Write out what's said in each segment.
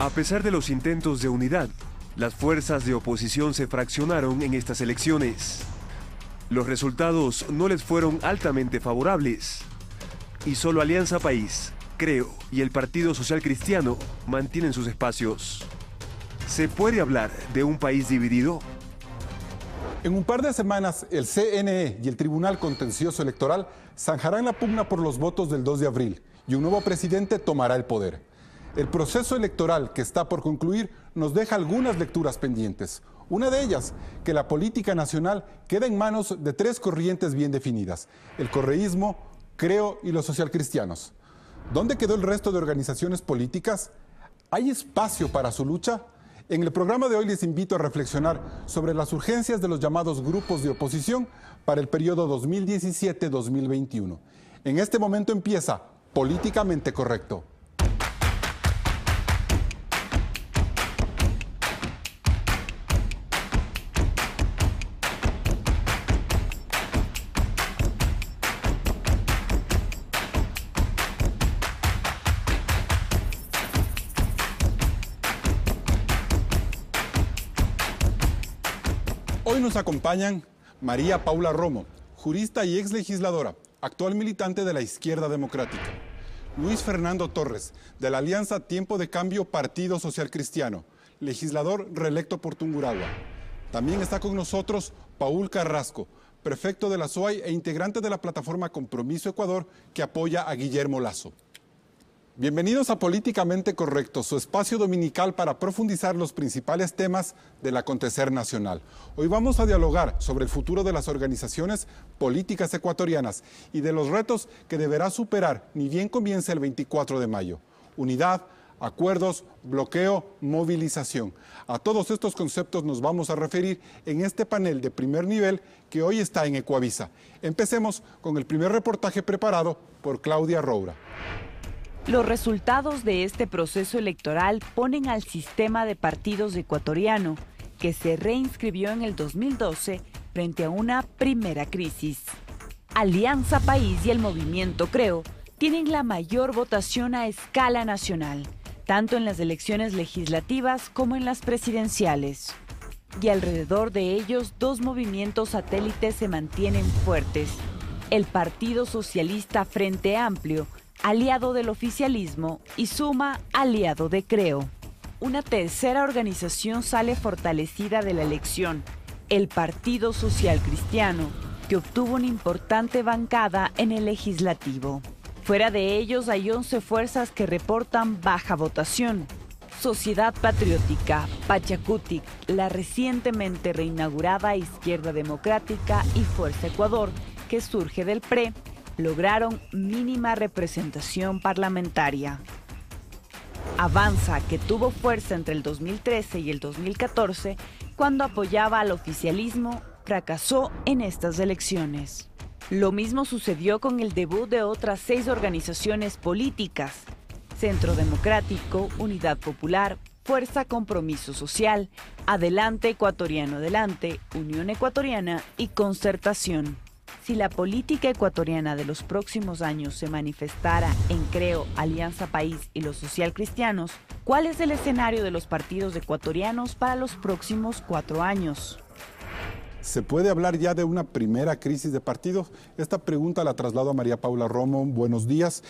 A pesar de los intentos de unidad, las fuerzas de oposición se fraccionaron en estas elecciones. Los resultados no les fueron altamente favorables y solo Alianza País, Creo y el Partido Social Cristiano mantienen sus espacios. ¿Se puede hablar de un país dividido? En un par de semanas, el CNE y el Tribunal Contencioso Electoral zanjarán la pugna por los votos del 2 de abril y un nuevo presidente tomará el poder. El proceso electoral que está por concluir nos deja algunas lecturas pendientes. Una de ellas, que la política nacional queda en manos de tres corrientes bien definidas, el correísmo, creo y los socialcristianos. ¿Dónde quedó el resto de organizaciones políticas? ¿Hay espacio para su lucha? En el programa de hoy les invito a reflexionar sobre las urgencias de los llamados grupos de oposición para el periodo 2017-2021. En este momento empieza Políticamente Correcto. nos acompañan María Paula Romo, jurista y ex legisladora, actual militante de la izquierda democrática. Luis Fernando Torres, de la Alianza Tiempo de Cambio Partido Social Cristiano, legislador reelecto por Tunguragua. También está con nosotros Paul Carrasco, prefecto de la SOAI e integrante de la plataforma Compromiso Ecuador, que apoya a Guillermo Lazo. Bienvenidos a Políticamente Correcto, su espacio dominical para profundizar los principales temas del acontecer nacional. Hoy vamos a dialogar sobre el futuro de las organizaciones políticas ecuatorianas y de los retos que deberá superar ni bien comience el 24 de mayo. Unidad, acuerdos, bloqueo, movilización. A todos estos conceptos nos vamos a referir en este panel de primer nivel que hoy está en Ecuavisa. Empecemos con el primer reportaje preparado por Claudia Roura. Los resultados de este proceso electoral ponen al sistema de partidos ecuatoriano, que se reinscribió en el 2012 frente a una primera crisis. Alianza País y el movimiento Creo tienen la mayor votación a escala nacional, tanto en las elecciones legislativas como en las presidenciales. Y alrededor de ellos dos movimientos satélites se mantienen fuertes. El Partido Socialista Frente Amplio, aliado del oficialismo, y Suma, aliado de Creo. Una tercera organización sale fortalecida de la elección, el Partido Social Cristiano, que obtuvo una importante bancada en el legislativo. Fuera de ellos hay 11 fuerzas que reportan baja votación. Sociedad Patriótica, Pachacutic, la recientemente reinaugurada Izquierda Democrática y Fuerza Ecuador, que surge del PRE, lograron mínima representación parlamentaria. Avanza, que tuvo fuerza entre el 2013 y el 2014, cuando apoyaba al oficialismo, fracasó en estas elecciones. Lo mismo sucedió con el debut de otras seis organizaciones políticas, Centro Democrático, Unidad Popular, Fuerza Compromiso Social, Adelante Ecuatoriano Adelante, Unión Ecuatoriana y Concertación. Si la política ecuatoriana de los próximos años se manifestara en Creo, Alianza País y los social cristianos, ¿cuál es el escenario de los partidos ecuatorianos para los próximos cuatro años? ¿Se puede hablar ya de una primera crisis de partidos? Esta pregunta la traslado a María Paula Romo. Buenos días.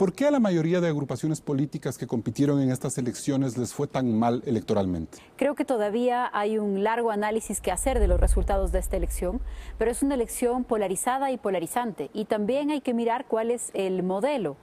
¿Por qué a la mayoría de agrupaciones políticas que compitieron en estas elecciones les fue tan mal electoralmente? Creo que todavía hay un largo análisis que hacer de los resultados de esta elección, pero es una elección polarizada y polarizante y también hay que mirar cuál es el modelo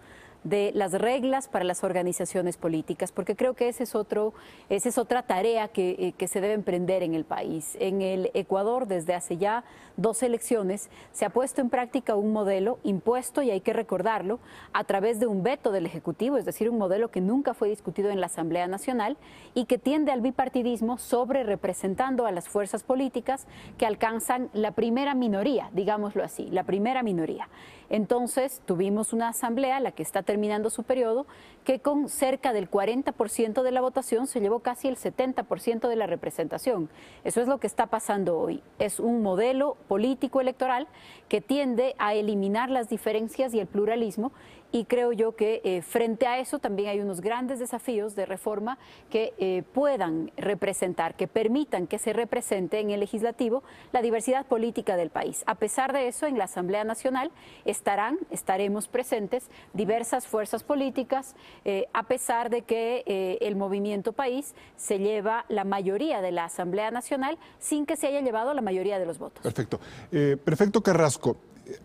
de las reglas para las organizaciones políticas, porque creo que ese es otro, esa es otra tarea que, eh, que se debe emprender en el país. En el Ecuador, desde hace ya dos elecciones, se ha puesto en práctica un modelo impuesto, y hay que recordarlo, a través de un veto del Ejecutivo, es decir, un modelo que nunca fue discutido en la Asamblea Nacional y que tiende al bipartidismo sobre representando a las fuerzas políticas que alcanzan la primera minoría, digámoslo así, la primera minoría. Entonces tuvimos una asamblea, la que está terminando su periodo, que con cerca del 40% de la votación se llevó casi el 70% de la representación. Eso es lo que está pasando hoy. Es un modelo político electoral que tiende a eliminar las diferencias y el pluralismo y creo yo que eh, frente a eso también hay unos grandes desafíos de reforma que eh, puedan representar, que permitan que se represente en el legislativo la diversidad política del país. A pesar de eso, en la Asamblea Nacional estarán, estaremos presentes diversas fuerzas políticas, eh, a pesar de que el movimiento país se lleva la mayoría de la Asamblea Nacional sin que se haya llevado la mayoría de los votos. Perfecto. Perfecto Carrasco,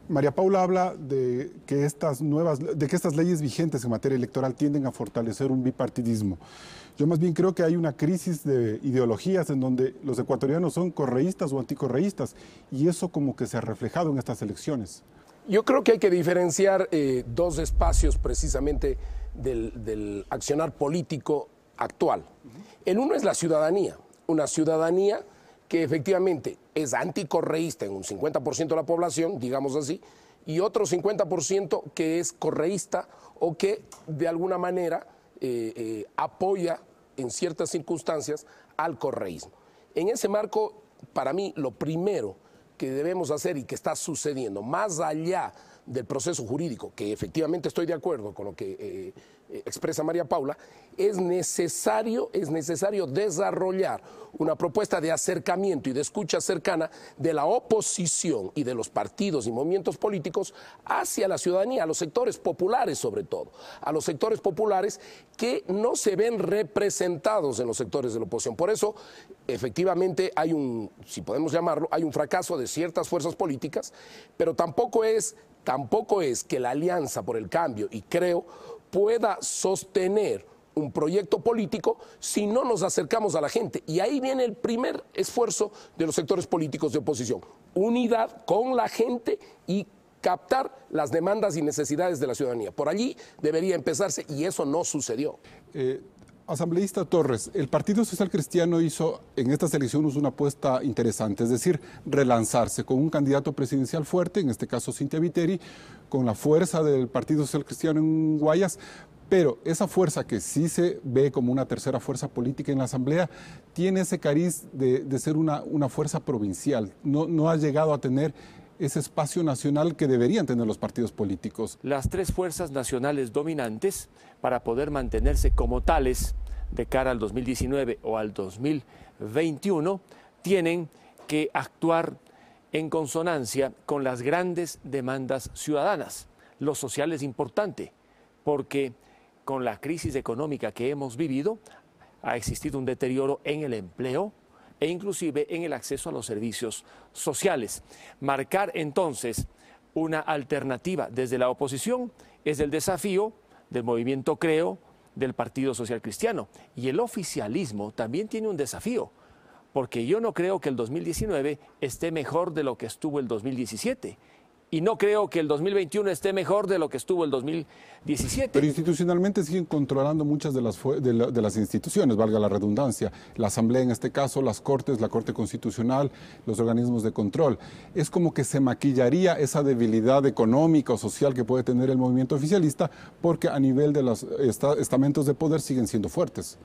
María Paula habla de que estas nuevas, de que estas leyes vigentes en materia electoral tienden a fortalecer un bipartidismo. Yo más bien creo que hay una crisis de ideologías en donde los ecuatorianos son correístas o anticorreístas y eso como que se ha reflejado en estas elecciones. Yo creo que hay que diferenciar eh, dos espacios precisamente del, del accionar político actual. El uno es la ciudadanía, una ciudadanía que efectivamente es anticorreísta en un 50% de la población, digamos así, y otro 50% que es correísta o que de alguna manera eh, eh, apoya en ciertas circunstancias al correísmo. En ese marco, para mí, lo primero que debemos hacer y que está sucediendo, más allá del proceso jurídico, que efectivamente estoy de acuerdo con lo que eh, expresa María Paula, es necesario, es necesario desarrollar una propuesta de acercamiento y de escucha cercana de la oposición y de los partidos y movimientos políticos hacia la ciudadanía, a los sectores populares sobre todo, a los sectores populares que no se ven representados en los sectores de la oposición. Por eso, efectivamente, hay un, si podemos llamarlo, hay un fracaso de ciertas fuerzas políticas, pero tampoco es tampoco es que la Alianza por el Cambio y creo pueda sostener un proyecto político si no nos acercamos a la gente. Y ahí viene el primer esfuerzo de los sectores políticos de oposición. Unidad con la gente y captar las demandas y necesidades de la ciudadanía. Por allí debería empezarse y eso no sucedió. Eh, asambleísta Torres, el Partido Social Cristiano hizo en estas elecciones una apuesta interesante, es decir, relanzarse con un candidato presidencial fuerte, en este caso Cintia Viteri, con la fuerza del Partido Social Cristiano en Guayas, pero esa fuerza que sí se ve como una tercera fuerza política en la Asamblea tiene ese cariz de, ser una, una, fuerza provincial, no, no ha llegado a tener ese espacio nacional que deberían tener los partidos políticos. Las tres fuerzas nacionales dominantes, para poder mantenerse como tales de cara al 2019 o al 2021, tienen que actuar en consonancia con las grandes demandas ciudadanas. Lo social es importante porque con la crisis económica que hemos vivido ha existido un deterioro en el empleo e inclusive en el acceso a los servicios sociales. Marcar entonces una alternativa desde la oposición es el desafío del movimiento Creo, del Partido Social Cristiano. Y el oficialismo también tiene un desafío porque yo no creo que el 2019 esté mejor de lo que estuvo el 2017. Y no creo que el 2021 esté mejor de lo que estuvo el 2017. Pero institucionalmente siguen controlando muchas de las, de, las instituciones, valga la redundancia. La Asamblea en este caso, las Cortes, la Corte Constitucional, los organismos de control. Es como que se maquillaría esa debilidad económica o social que puede tener el movimiento oficialista porque a nivel de los estamentos de poder siguen siendo fuertes.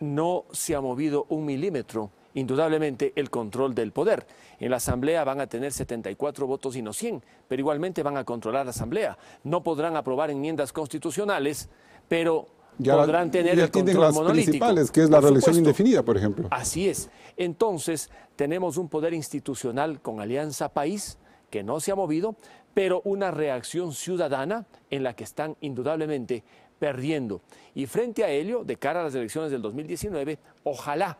No se ha movido un milímetro indudablemente el control del poder. En la Asamblea van a tener 74 votos y no 100, pero igualmente van a controlar la Asamblea. No podrán aprobar enmiendas constitucionales, pero podrán tener el control las monolítico. que es la reelección indefinida, por ejemplo. Así es. Entonces, tenemos un poder institucional con Alianza País que no se ha movido, pero una reacción ciudadana en la que están indudablemente perdiendo. Y frente a ello, de cara a las elecciones del 2019, ojalá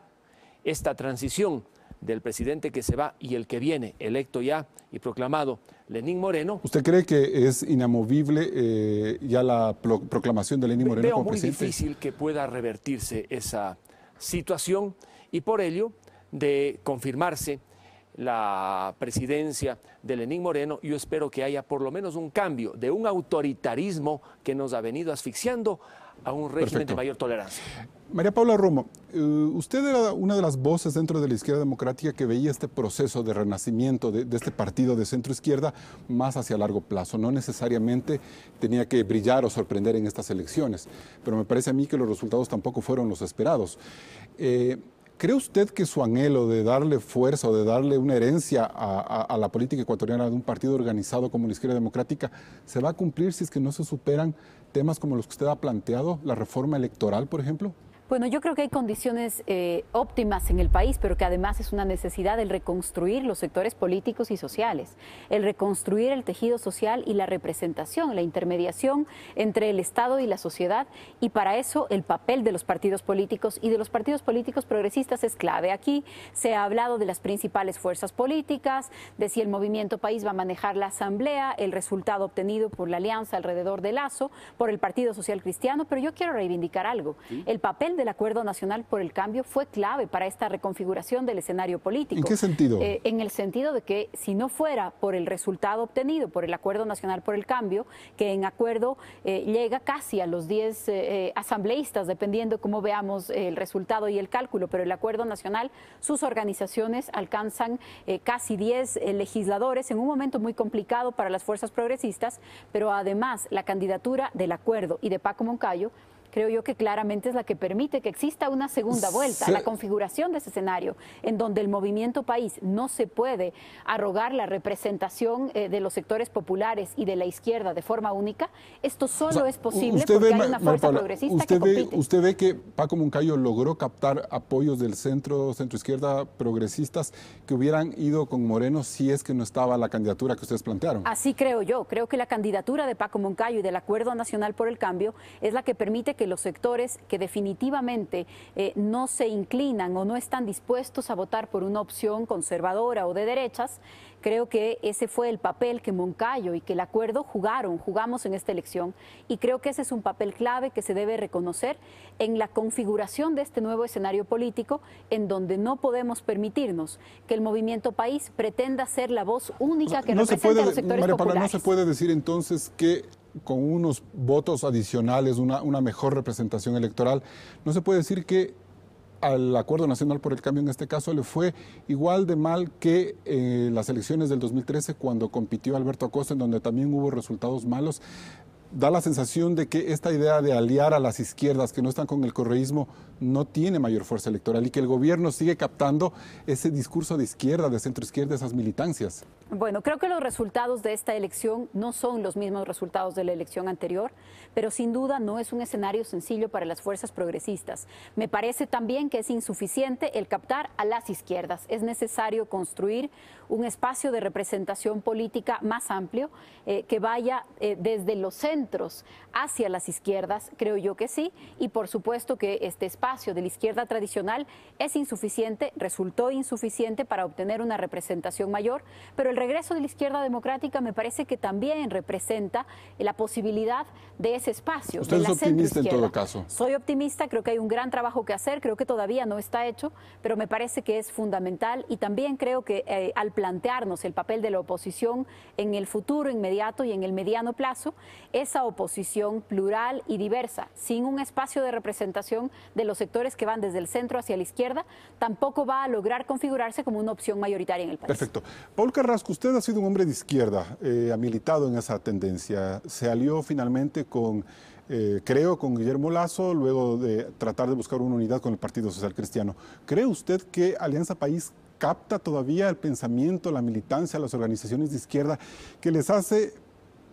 esta transición del presidente que se va y el que viene, electo ya y proclamado, Lenín Moreno. ¿Usted cree que es inamovible eh, ya la proclamación de Lenín Moreno? Veo muy difícil que pueda revertirse esa situación y por ello de confirmarse la presidencia de Lenín Moreno, yo espero que haya por lo menos un cambio de un autoritarismo que nos ha venido asfixiando a un régimen de mayor tolerancia. María Paula Romo, eh, usted era una de las voces dentro de la izquierda democrática que veía este proceso de renacimiento de, este partido de centro izquierda más hacia largo plazo. No necesariamente tenía que brillar o sorprender en estas elecciones, pero me parece a mí que los resultados tampoco fueron los esperados. Eh, ¿Cree usted que su anhelo de darle fuerza o de darle una herencia a, la política ecuatoriana de un partido organizado como la izquierda democrática se va a cumplir si es que no se superan temas como los que usted ha planteado, la reforma electoral, por ejemplo? Bueno, yo creo que hay condiciones eh, óptimas en el país, pero que además es una necesidad el reconstruir los sectores políticos y sociales, el reconstruir el tejido social y la representación, la intermediación entre el Estado y la sociedad, y para eso el papel de los partidos políticos y de los partidos políticos progresistas es clave. Aquí se ha hablado de las principales fuerzas políticas, de si el movimiento país va a manejar la asamblea, el resultado obtenido por la alianza alrededor de Lazo, por el Partido Social Cristiano, pero yo quiero reivindicar algo, el papel del Acuerdo Nacional por el Cambio fue clave para esta reconfiguración del escenario político. ¿En qué sentido? Eh, en el sentido de que si no fuera por el resultado obtenido por el Acuerdo Nacional por el Cambio, que en acuerdo eh, llega casi a los 10 eh, asambleístas, dependiendo cómo veamos el resultado y el cálculo, pero el Acuerdo Nacional, sus organizaciones alcanzan casi 10 legisladores en un momento muy complicado para las fuerzas progresistas, pero además la candidatura del acuerdo y de Paco Moncayo creo yo que claramente es la que permite que exista una segunda vuelta. La configuración de ese escenario en donde el movimiento país no se puede arrogar la representación eh, de los sectores populares y de la izquierda de forma única, esto solo es posible porque hay una fuerza progresista usted que Usted ve que Paco Moncayo logró captar apoyos del centro, centro izquierda, progresistas que hubieran ido con Moreno si es que no estaba la candidatura que ustedes plantearon. Así creo yo. Creo que la candidatura de Paco Moncayo y del Acuerdo Nacional por el Cambio es la que permite que los sectores que definitivamente eh, no se inclinan o no están dispuestos a votar por una opción conservadora o de derechas, creo que ese fue el papel que Moncayo y que el acuerdo jugaron, jugamos en esta elección, y creo que ese es un papel clave que se debe reconocer en la configuración de este nuevo escenario político, en donde no podemos permitirnos que el movimiento país pretenda ser la voz única que representa a los sectores María no se puede decir entonces que con unos votos adicionales, una, mejor representación electoral, no se puede decir que al Acuerdo Nacional por el Cambio en este caso le fue igual de mal que eh, las elecciones del 2013 cuando compitió Alberto Acosta, en donde también hubo resultados malos da la sensación de que esta idea de aliar a las izquierdas que no están con el correísmo no tiene mayor fuerza electoral y que el gobierno sigue captando ese discurso de izquierda, de centro izquierda, esas militancias. Bueno, creo que los resultados de esta elección no son los mismos resultados de la elección anterior, pero sin duda no es un escenario sencillo para las fuerzas progresistas. Me parece también que es insuficiente el captar a las izquierdas. Es necesario construir un espacio de representación política más amplio eh, que vaya eh, desde los centros hacia las izquierdas? Creo yo que sí. Y por supuesto que este espacio de la izquierda tradicional es insuficiente, resultó insuficiente para obtener una representación mayor, pero el regreso de la izquierda democrática me parece que también representa la posibilidad de ese espacio. ¿Usted es optimista en todo caso? Soy optimista, creo que hay un gran trabajo que hacer, creo que todavía no está hecho, pero me parece que es fundamental y también creo que eh, al plantearnos el papel de la oposición en el futuro inmediato y en el mediano plazo, esa oposición plural y diversa, sin un espacio de representación de los sectores que van desde el centro hacia la izquierda, tampoco va a lograr configurarse como una opción mayoritaria en el país. Perfecto. Paul Carrasco, usted ha sido un hombre de izquierda, eh, ha militado en esa tendencia, se alió finalmente con... Eh, creo, con Guillermo Lazo, luego de tratar de buscar una unidad con el Partido Social Cristiano. ¿Cree usted que Alianza País capta todavía el pensamiento, la militancia, las organizaciones de izquierda, que les hace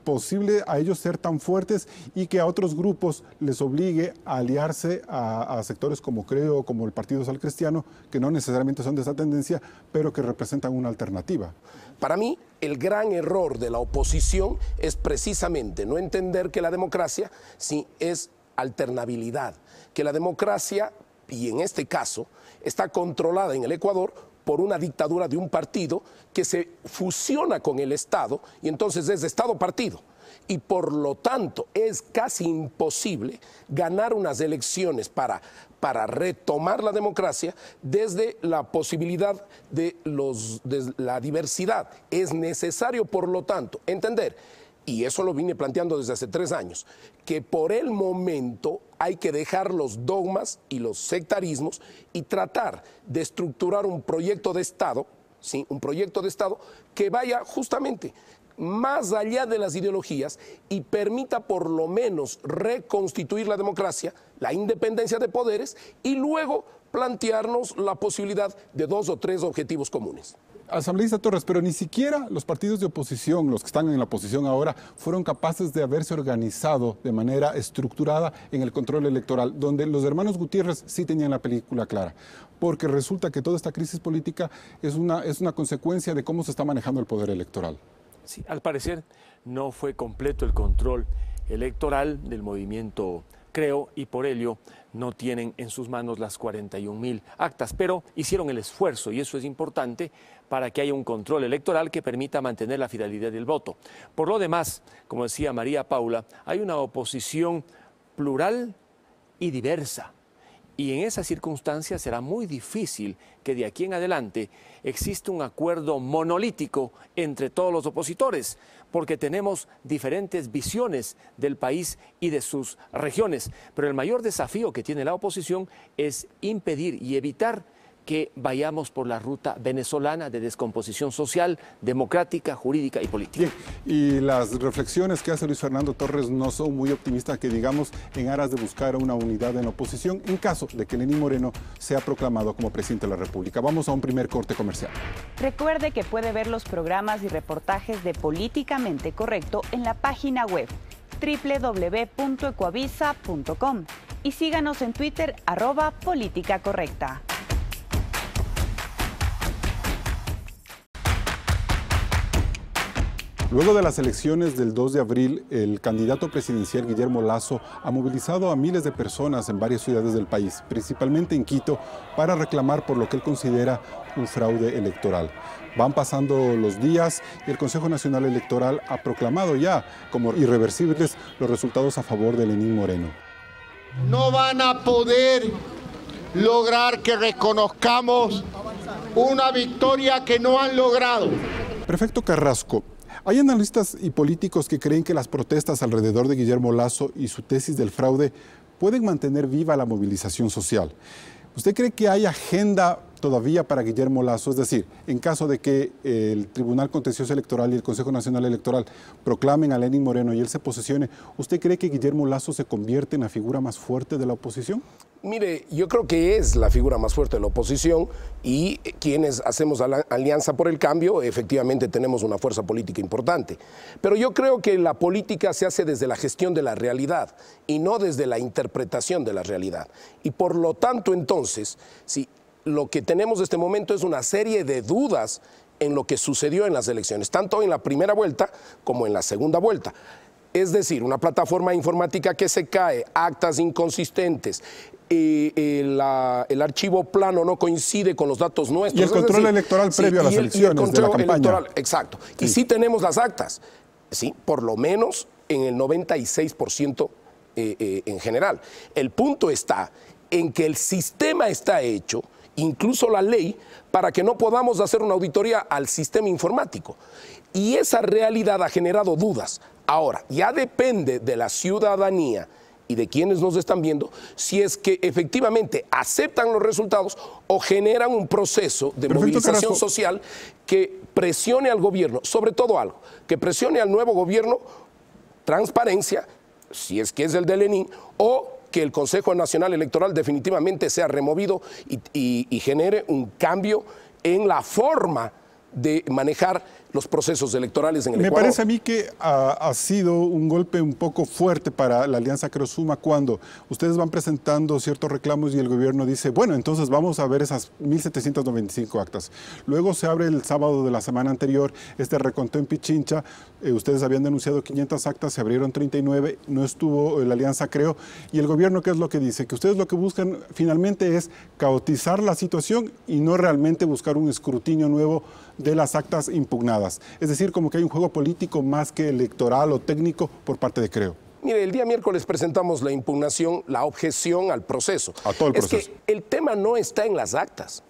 posible a ellos ser tan fuertes y que a otros grupos les obligue a aliarse a, sectores como Creo, como el Partido Social Cristiano, que no necesariamente son de esa tendencia, pero que representan una alternativa. Para mí, el gran error de la oposición es precisamente no entender que la democracia sí es alternabilidad, que la democracia, y en este caso, está controlada en el Ecuador por una dictadura de un partido que se fusiona con el Estado y entonces es Estado-partido. Y por lo tanto es casi imposible ganar unas elecciones para, para retomar la democracia desde la posibilidad de, los, de la diversidad. Es necesario, por lo tanto, entender y eso lo vine planteando desde hace tres años, que por el momento hay que dejar los dogmas y los sectarismos y tratar de estructurar un proyecto de Estado, ¿sí? un proyecto de Estado que vaya justamente más allá de las ideologías y permita por lo menos reconstituir la democracia, la independencia de poderes y luego plantearnos la posibilidad de dos o tres objetivos comunes asambleísta Torres, pero ni siquiera los partidos de oposición, los que están en la oposición ahora, fueron capaces de haberse organizado de manera estructurada en el control electoral, donde los hermanos Gutiérrez sí tenían la película clara, porque resulta que toda esta crisis política es una, es una consecuencia de cómo se está manejando el poder electoral. Sí, al parecer no fue completo el control electoral del movimiento creo, y por ello no tienen en sus manos las 41 mil actas, pero hicieron el esfuerzo y eso es importante para que haya un control electoral que permita mantener la fidelidad del voto. Por lo demás, como decía María Paula, hay una oposición plural y diversa. Y en esas circunstancias será muy difícil que de aquí en adelante exista un acuerdo monolítico entre todos los opositores, porque tenemos diferentes visiones del país y de sus regiones. Pero el mayor desafío que tiene la oposición es impedir y evitar que vayamos por la ruta venezolana de descomposición social, democrática, jurídica y política. Bien. Y las reflexiones que hace Luis Fernando Torres no son muy optimistas, que digamos, en aras de buscar una unidad en oposición, en caso de que Lenín Moreno sea proclamado como presidente de la República. Vamos a un primer corte comercial. Recuerde que puede ver los programas y reportajes de Políticamente Correcto en la página web www.ecuavisa.com y síganos en Twitter arroba política correcta. Luego de las elecciones del 2 de abril, el candidato presidencial Guillermo Lazo ha movilizado a miles de personas en varias ciudades del país, principalmente en Quito, para reclamar por lo que él considera un fraude electoral. Van pasando los días y el Consejo Nacional Electoral ha proclamado ya como irreversibles los resultados a favor de Lenín Moreno. No van a poder lograr que reconozcamos una victoria que no han logrado. Prefecto Carrasco, hay analistas y políticos que creen que las protestas alrededor de Guillermo Lazo y su tesis del fraude pueden mantener viva la movilización social. ¿Usted cree que hay agenda todavía para Guillermo Lazo. Es decir, en caso de que el Tribunal Contencioso Electoral y el Consejo Nacional Electoral proclamen a Lenin Moreno y él se posesione, ¿usted cree que Guillermo Lazo se convierte en la figura más fuerte de la oposición? Mire, yo creo que es la figura más fuerte de la oposición y quienes hacemos alianza por el cambio, efectivamente tenemos una fuerza política importante. Pero yo creo que la política se hace desde la gestión de la realidad y no desde la interpretación de la realidad. Y por lo tanto, entonces, si lo que tenemos en este momento es una serie de dudas en lo que sucedió en las elecciones, tanto en la primera vuelta como en la segunda vuelta. Es decir, una plataforma informática que se cae, actas inconsistentes, el archivo plano no coincide con los datos nuestros. Y el control electoral previo a las elecciones. El control la electoral, exacto. Y sí tenemos las actas, sí, por lo menos en el 96% eh, eh, en general. El punto está en que el sistema está hecho incluso la ley, para que no podamos hacer una auditoría al sistema informático. Y esa realidad ha generado dudas. Ahora, ya depende de la ciudadanía y de quienes nos están viendo, si es que efectivamente aceptan los resultados o generan un proceso de movilización social que presione al gobierno, sobre todo algo, que presione al nuevo gobierno transparencia, si es que es el de Lenin, o que el Consejo Nacional Electoral definitivamente sea removido y, genere un cambio en la forma de manejar los procesos electorales en el Me Me parece a mí que ah, ha, sido un golpe un poco fuerte para la Alianza Suma cuando ustedes van presentando ciertos reclamos y el gobierno dice, bueno, entonces vamos a ver esas 1.795 actas. Luego se abre el sábado de la semana anterior este recontó en Pichincha, eh, ustedes habían denunciado 500 actas, se abrieron 39, no estuvo eh, la Alianza Creo, y el gobierno qué es lo que dice, que ustedes lo que buscan finalmente es caotizar la situación y no realmente buscar un escrutinio nuevo de las actas impugnadas. Es decir, como que hay un juego político más que electoral o técnico por parte de Creo. Mire, el día miércoles presentamos la impugnación, la objeción al proceso. A todo el proceso. Es el tema no está en las actas.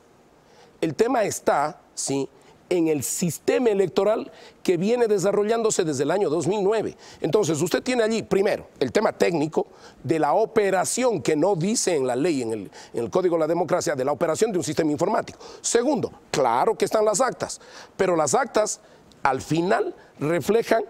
El tema está, sí, en el sistema electoral que viene desarrollándose desde el año 2009. Entonces, usted tiene allí, primero, el tema técnico de la operación que no dice en la ley, en el, Código de la Democracia, de la operación de un sistema informático. Segundo, claro que están las actas, pero las actas al final reflejan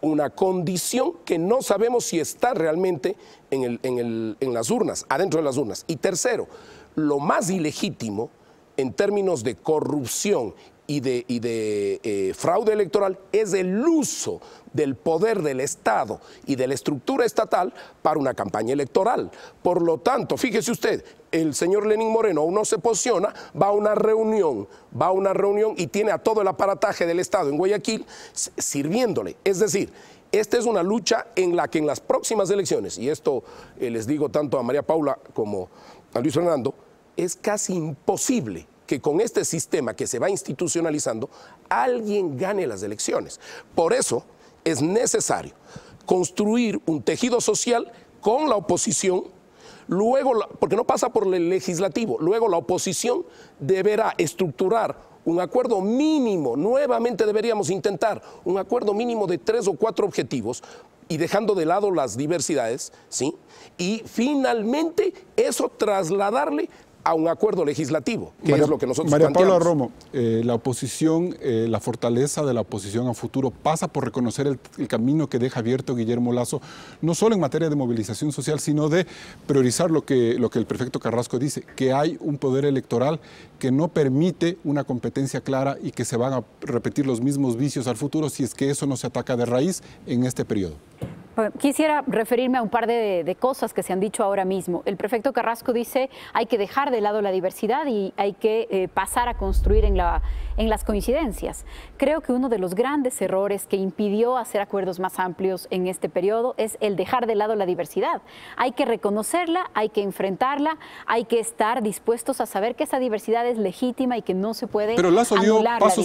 una condición que no sabemos si está realmente en las urnas, adentro de las urnas. Y tercero, lo más ilegítimo en términos de corrupción y de, eh, fraude electoral es el uso del poder del Estado y de la estructura estatal para una campaña electoral. Por lo tanto, fíjese usted, el señor Lenín Moreno aún no se posiciona, va a una reunión, va a una reunión y tiene a todo el aparataje del Estado en Guayaquil sirviéndole. Es decir, esta es una lucha en la que en las próximas elecciones, y esto eh, les digo tanto a María Paula como a Luis Fernando, es casi imposible que con este sistema que se va institucionalizando, alguien gane las elecciones. Por eso es necesario construir un tejido social con la oposición, luego, porque no pasa por el legislativo, luego la oposición deberá estructurar un acuerdo mínimo, nuevamente deberíamos intentar un acuerdo mínimo de tres o cuatro objetivos y dejando de lado las diversidades, ¿sí? Y finalmente eso trasladarle a un acuerdo legislativo, que es lo que nosotros María Paula Romo, eh, la oposición, eh, la fortaleza de la oposición a futuro pasa por reconocer el, camino que deja abierto Guillermo Lazo, no solo en materia de movilización social, sino de priorizar lo que, lo que el prefecto Carrasco dice, que hay un poder electoral que no permite una competencia clara y que se van a repetir los mismos vicios al futuro si es que eso no se ataca de raíz en este periodo. Quisiera referirme a un par de, cosas que se han dicho ahora mismo. El prefecto Carrasco dice hay que dejar de lado la diversidad y hay que eh, pasar a construir en, la, en las coincidencias. Creo que uno de los grandes errores que impidió hacer acuerdos más amplios en este periodo es el dejar de lado la diversidad. Hay que reconocerla, hay que enfrentarla, hay que estar dispuestos a saber que esa diversidad es legítima y que no se puede. Pero pasos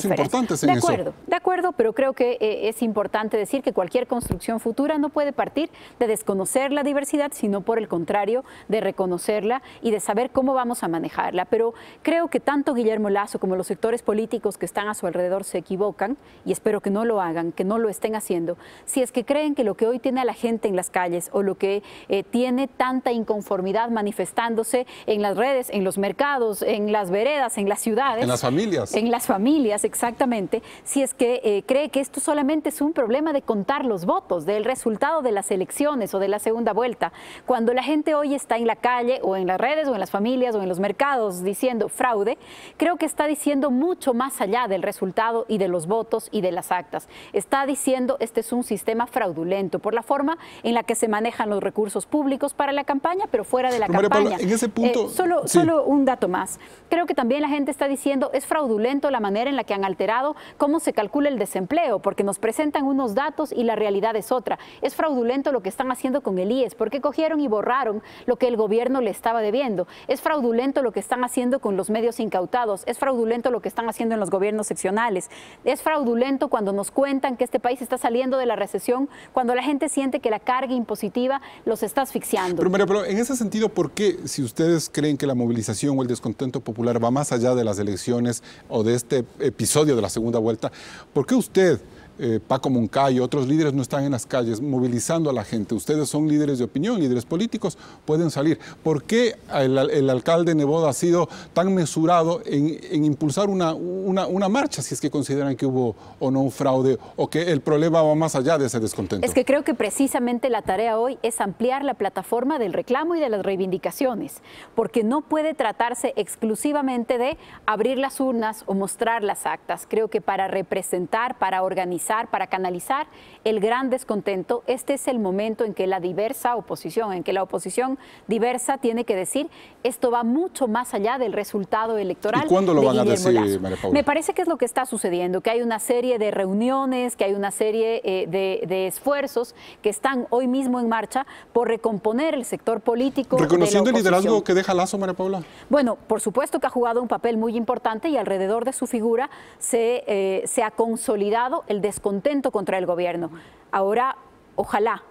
la importantes en eso. De acuerdo, de acuerdo, pero creo que eh, es importante decir que cualquier construcción futura no puede puede partir de desconocer la diversidad, sino por el contrario, de reconocerla y de saber cómo vamos a manejarla. Pero creo que tanto Guillermo Lazo como los sectores políticos que están a su alrededor se equivocan, y espero que no lo hagan, que no lo estén haciendo, si es que creen que lo que hoy tiene a la gente en las calles o lo que eh, tiene tanta inconformidad manifestándose en las redes, en los mercados, en las veredas, en las ciudades. En las familias. En las familias, exactamente. Si es que eh, cree que esto solamente es un problema de contar los votos, del resultado de las elecciones o de la segunda vuelta. Cuando la gente hoy está en la calle o en las redes o en las familias o en los mercados diciendo fraude, creo que está diciendo mucho más allá del resultado y de los votos y de las actas. Está diciendo este es un sistema fraudulento por la forma en la que se manejan los recursos públicos para la campaña, pero fuera de la campaña. en ese punto, eh, solo, solo un dato más. Creo que también la gente está diciendo es fraudulento la manera en la que han alterado cómo se calcula el desempleo, porque nos presentan unos datos y la realidad es otra. Es fraudulento lo que están haciendo con el IES, porque cogieron y borraron lo que el gobierno le estaba debiendo. Es fraudulento lo que están haciendo con los medios incautados, es fraudulento lo que están haciendo en los gobiernos seccionales, es fraudulento cuando nos cuentan que este país está saliendo de la recesión, cuando la gente siente que la carga impositiva los está asfixiando. Primero, pero en ese sentido, ¿por qué si ustedes creen que la movilización o el descontento popular va más allá de las elecciones o de este episodio de la segunda vuelta, ¿por qué usted? Eh, Paco Moncayo, otros líderes no están en las calles movilizando a la gente. Ustedes son líderes de opinión, líderes políticos, pueden salir. ¿Por qué el, alcalde Neboda ha sido tan mesurado en, impulsar una, marcha si es que consideran que hubo o no un fraude o que el problema va más allá de ese descontento? Es que creo que precisamente la tarea hoy es ampliar la plataforma del reclamo y de las reivindicaciones, porque no puede tratarse exclusivamente de abrir las urnas o mostrar las actas. Creo que para representar, para organizar, para canalizar el gran descontento. Este es el momento en que la diversa oposición, en que la oposición diversa tiene que decir, esto va mucho más allá del resultado electoral. ¿Y cuándo lo van a decir, María Paula? Me parece que es lo que está sucediendo, que hay una serie de reuniones, que hay una serie eh, de, esfuerzos que están hoy mismo en marcha por recomponer el sector político. ¿Reconociendo el liderazgo que deja Lazo, María Paula? Bueno, por supuesto que ha jugado un papel muy importante y alrededor de su figura se, eh, ha consolidado el descontento contento contra el gobierno. Ahora, ojalá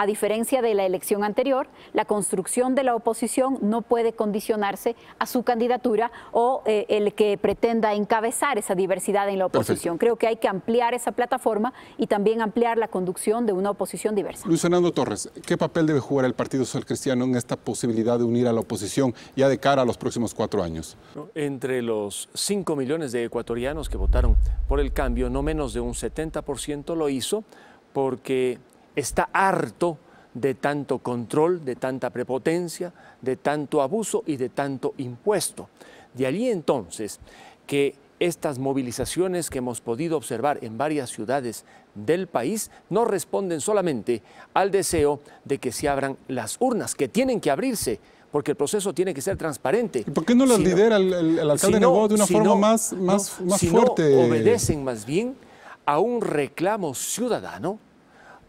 a diferencia de la elección anterior, la construcción de la oposición no puede condicionarse a su candidatura o eh, el que pretenda encabezar esa diversidad en la oposición. Creo que hay que ampliar esa plataforma y también ampliar la conducción de una oposición diversa. Luis Fernando Torres, ¿qué papel debe jugar el Partido Social Cristiano en esta posibilidad de unir a la oposición ya de cara a los próximos cuatro años? Entre los cinco millones de ecuatorianos que votaron por el cambio, no menos de un 70% lo hizo porque está harto de tanto control, de tanta prepotencia, de tanto abuso y de tanto impuesto. De allí entonces que estas movilizaciones que hemos podido observar en varias ciudades del país no responden solamente al deseo de que se abran las urnas, que tienen que abrirse, porque el proceso tiene que ser transparente. por qué no las lidera el, alcalde de de una forma más, más, fuerte? obedecen más bien a un reclamo ciudadano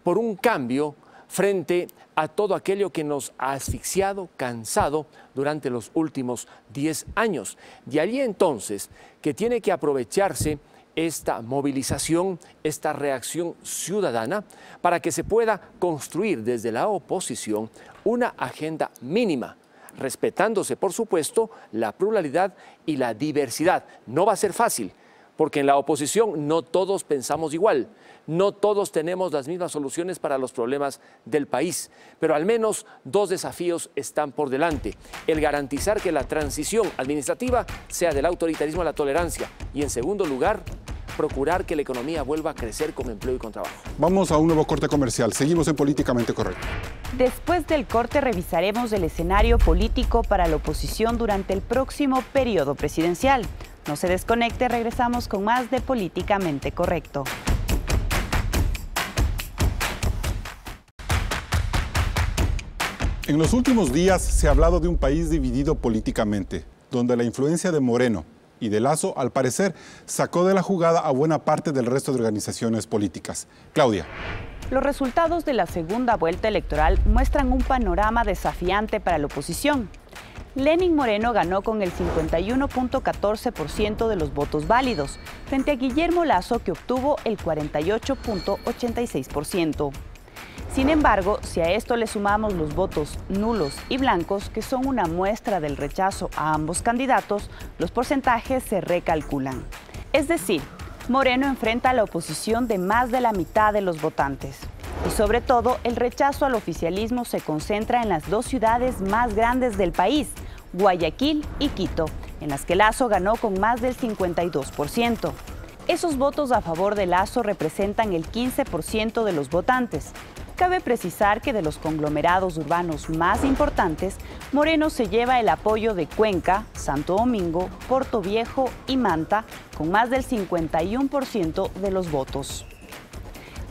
por un cambio frente a todo aquello que nos ha asfixiado, cansado durante los últimos 10 años. De allí entonces que tiene que aprovecharse esta movilización, esta reacción ciudadana, para que se pueda construir desde la oposición una agenda mínima, respetándose, por supuesto, la pluralidad y la diversidad. No va a ser fácil, porque en la oposición no todos pensamos igual, no todos tenemos las mismas soluciones para los problemas del país, pero al menos dos desafíos están por delante. El garantizar que la transición administrativa sea del autoritarismo a la tolerancia y en segundo lugar, procurar que la economía vuelva a crecer con empleo y con trabajo. Vamos a un nuevo corte comercial. Seguimos en Políticamente Correcto. Después del corte revisaremos el escenario político para la oposición durante el próximo periodo presidencial. No se desconecte, regresamos con más de Políticamente Correcto. En los últimos días se ha hablado de un país dividido políticamente, donde la influencia de Moreno y de Lazo, al parecer, sacó de la jugada a buena parte del resto de organizaciones políticas. Claudia. Los resultados de la segunda vuelta electoral muestran un panorama desafiante para la oposición. Lenin Moreno ganó con el 51.14% de los votos válidos, frente a Guillermo Lazo que obtuvo el 48.86%. Sin embargo, si a esto le sumamos los votos nulos y blancos, que son una muestra del rechazo a ambos candidatos, los porcentajes se recalculan. Es decir, Moreno enfrenta a la oposición de más de la mitad de los votantes. Y sobre todo, el rechazo al oficialismo se concentra en las dos ciudades más grandes del país, Guayaquil y Quito, en las que Lazo ganó con más del 52%. Esos votos a favor de Lazo representan el 15% de los votantes. Cabe precisar que de los conglomerados urbanos más importantes, Moreno se lleva el apoyo de Cuenca, Santo Domingo, Viejo y Manta, con más del 51% de los votos.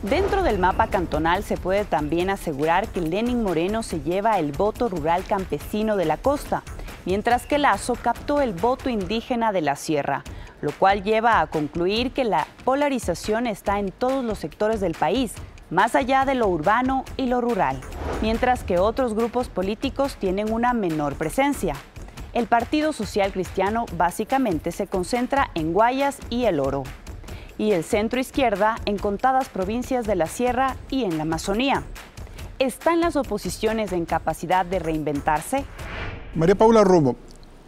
Dentro del mapa cantonal se puede también asegurar que Lenin Moreno se lleva el voto rural campesino de la costa, mientras que Lazo captó el voto indígena de la sierra, lo cual lleva a concluir que la polarización está en todos los sectores del país, más allá de lo urbano y lo rural, mientras que otros grupos políticos tienen una menor presencia. El Partido Social Cristiano básicamente se concentra en Guayas y El Oro y el centro izquierda en contadas provincias de la Sierra y en la Amazonía. ¿Están las oposiciones en capacidad de reinventarse? María Paula Romo,